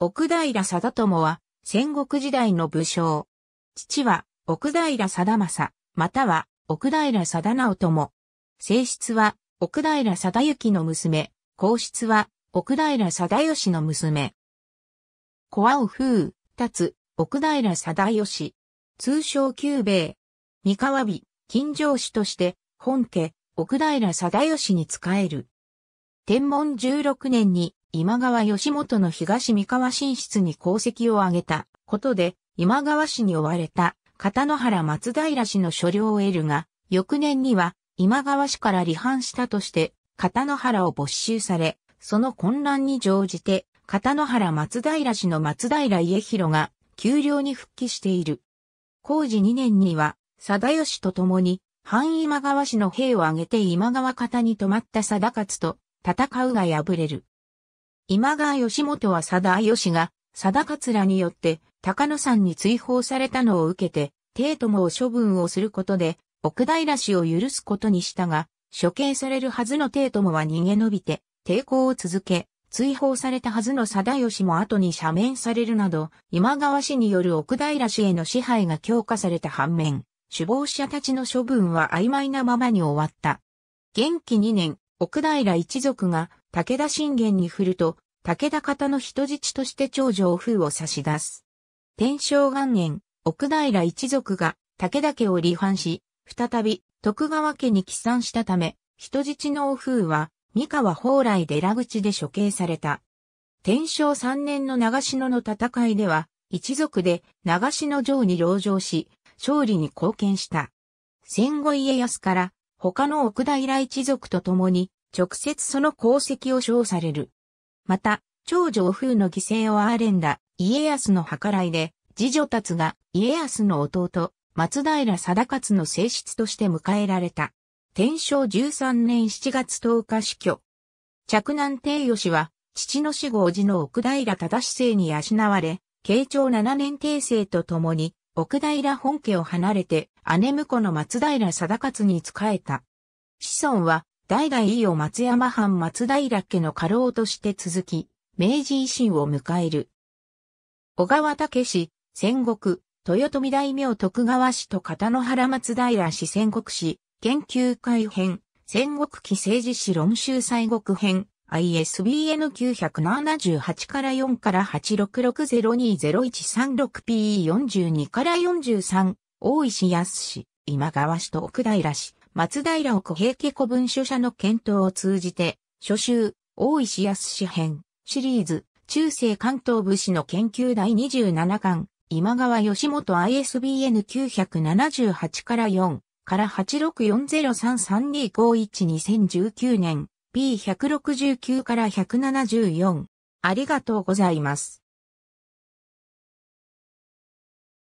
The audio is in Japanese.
奥平貞友は戦国時代の武将。父は奥平貞政、または奥平貞直友。正室は奥平貞行の娘、皇室は奥平貞義の娘。小青風、立つ、奥平貞義。通称旧兵衛。三河日、金城氏として、本家、奥平貞義に仕える。天文16年に今川義元の東三河進出に功績を挙げたことで、今川氏に追われた片野原松平氏の所領を得るが、翌年には今川氏から離反したとして、片野原を没収され、その混乱に乗じて、片野原松平氏の松平家広が、丘陵に復帰している。工事2年には、貞義と共に、反今川氏の兵を挙げて今川方に泊まった貞勝と戦うが敗れる。今川義元は貞義が、貞桂によって高野山に追放されたのを受けて、帝友を処分をすることで、奥平氏を許すことにしたが、処刑されるはずの帝友は逃げ延びて、抵抗を続け、追放されたはずの貞義も後に赦免されるなど、今川氏による奥平氏への支配が強化された反面、首謀者たちの処分は曖昧なままに終わった。元気2年、奥平一族が武田信玄に振ると、武田方の人質として長女を封を差し出す。天正元年、奥平一族が武田家を離反し、再び徳川家に帰参したため、人質の王風は、三河宝来寺口で処刑された。天正3年の長篠の戦いでは、一族で長篠城に籠城し、勝利に貢献した。戦後家康から、他の奥平一族と共に、直接その功績を称される。また、長女風の犠牲をあれんだ家康の計らいで、次女達が家康の弟、松平定勝の正室として迎えられた。天正13年7月10日死去。着南帝義は、父の死後叔父の奥平忠政に養われ、慶長7年帝政と共に、奥平本家を離れて、姉婿の松平定勝に仕えた。子孫は、代々伊予松山藩松平家の家老として続き、明治維新を迎える。小川武史、戦国、豊臣大名徳川氏と片野原松平氏戦国史、研究会編、戦国期政治史論集西国編、ISBN 978から4から 866020136PE42 から43、大石康氏、今川氏と奥平氏、松平奥平家古文書社の検討を通じて、書集、大石康編、シリーズ、中世関東武士の研究第27巻、今川義元 ISBN978 から4、から8640332512019年、P169 から174。ありがとうございます。